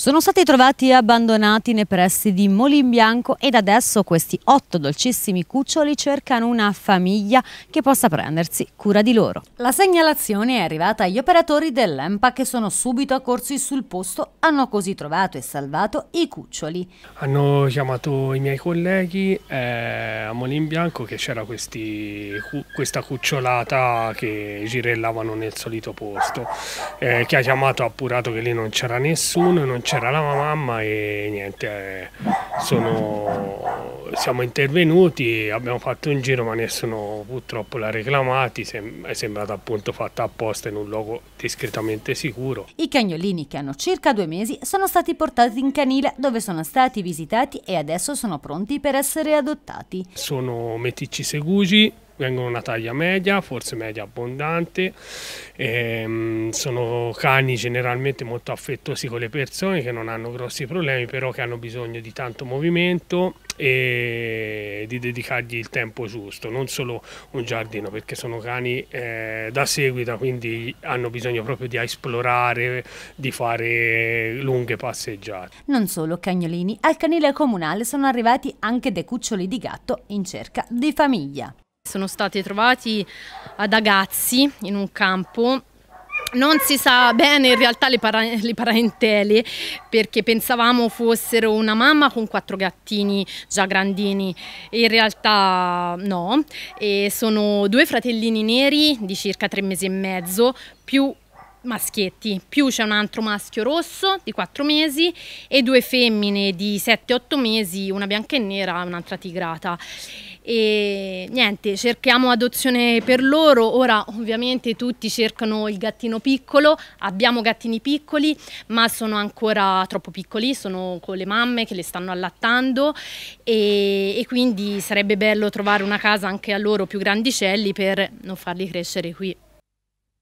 Sono stati trovati abbandonati nei pressi di Molimbianco ed adesso questi otto dolcissimi cuccioli cercano una famiglia che possa prendersi cura di loro. La segnalazione è arrivata agli operatori dell'EMPA che sono subito accorsi sul posto, hanno così trovato e salvato i cuccioli. Hanno chiamato i miei colleghi eh, a Molimbianco che c'era cu questa cucciolata che girellavano nel solito posto. Eh, chi ha chiamato ha appurato che lì non c'era nessuno, non c'era c'era la mamma e niente, sono, siamo intervenuti, abbiamo fatto un giro ma nessuno purtroppo l'ha reclamati, è sembrata appunto fatta apposta in un luogo discretamente sicuro. I cagnolini che hanno circa due mesi sono stati portati in canile dove sono stati visitati e adesso sono pronti per essere adottati. Sono meticci segugi, vengono una taglia media, forse media abbondante, e, ehm, sono cani generalmente molto affettuosi con le persone che non hanno grossi problemi, però che hanno bisogno di tanto movimento e di dedicargli il tempo giusto, non solo un giardino, perché sono cani eh, da seguita, quindi hanno bisogno proprio di esplorare, di fare lunghe passeggiate. Non solo cagnolini, al canile comunale sono arrivati anche dei cuccioli di gatto in cerca di famiglia sono stati trovati ad Agazzi in un campo non si sa bene in realtà le, para le, parentele perché pensavamo fossero una mamma con quattro gattini già grandini, in realtà no, e sono due fratellini neri di circa tre mesi e mezzo più maschietti, più c'è un altro maschio rosso di quattro mesi e due femmine di sette-otto mesi, una bianca e nera e un'altra tigrata e niente, cerchiamo adozione per loro, ora ovviamente tutti cercano il gattino piccolo, abbiamo gattini piccoli ma sono ancora troppo piccoli, sono con le mamme che le stanno allattando e, e quindi sarebbe bello trovare una casa anche a loro più grandicelli per non farli crescere qui.